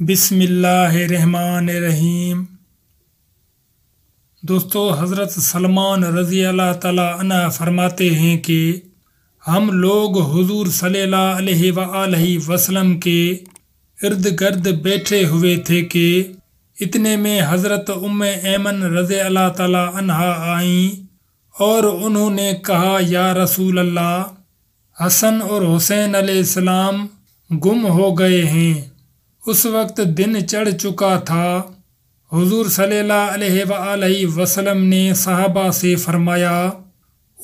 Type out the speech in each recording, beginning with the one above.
रहीम दोस्तों हज़रत सलमान रज़ी अल्लाह ताला फरमाते हैं कि हम लोग हुजूर सल्लल्लाहु अलैहि वसल्लम के इर्द गर्द बैठे हुए थे कि इतने में हज़रत उम ऐमन रज़ी अल्लाह ताला आई और उन्होंने कहा या रसूल अल्लाह हसन और हुसैन अलैहिस्सलाम गुम हो गए हैं उस वक्त दिन चढ़ चुका था हुजूर सल्ला वसलम ने साहबा से फरमाया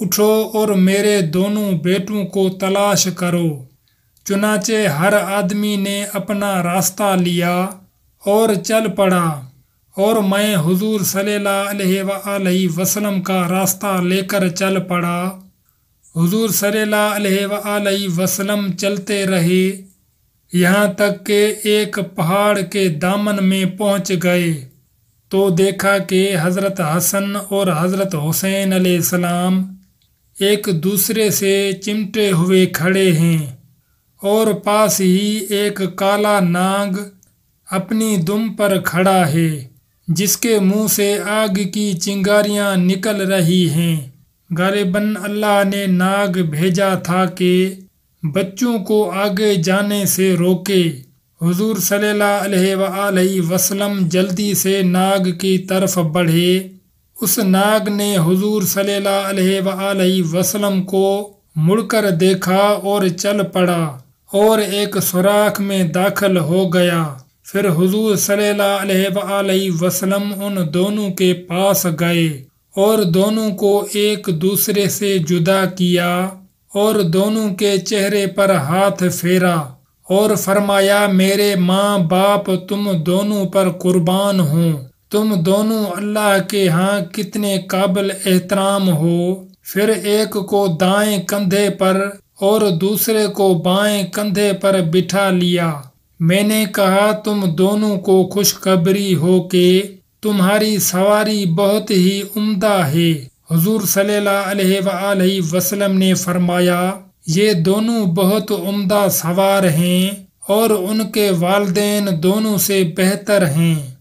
उठो और मेरे दोनों बेटों को तलाश करो चुनाचे हर आदमी ने अपना रास्ता लिया और चल पड़ा और मैं हुजूर सल्ला वसलम का रास्ता लेकर चल पड़ा हुजूर सल्ला वसलम चलते रहे यहाँ तक के एक पहाड़ के दामन में पहुँच गए तो देखा कि हज़रत हसन और हज़रत हुसैन सलाम एक दूसरे से चिमटे हुए खड़े हैं और पास ही एक काला नाग अपनी दुम पर खड़ा है जिसके मुंह से आग की चिंगारियां निकल रही हैं गालिबन अल्लाह ने नाग भेजा था कि बच्चों को आगे जाने से रोके हजूर सल्ला वसलम जल्दी से नाग की तरफ बढ़े उस नाग ने हजूर सल्ला वसलम को मुड़कर देखा और चल पड़ा और एक सुराख में दाखिल हो गया फिर हजूर सल्ला वसलम उन दोनों के पास गए और दोनों को एक दूसरे से जुदा किया और दोनों के चेहरे पर हाथ फेरा और फरमाया मेरे माँ बाप तुम दोनों पर कुर्बान हो तुम दोनों अल्लाह के यहाँ कितने काबिल एहतराम हो फिर एक को दाएं कंधे पर और दूसरे को बाएं कंधे पर बिठा लिया मैंने कहा तुम दोनों को खुशखबरी हो के तुम्हारी सवारी बहुत ही उम्दा है हजूर सल वसलम ने फरमाया ये दोनों बहुत उम्दा सवार हैं और उनके वालदेन दोनों से बेहतर हैं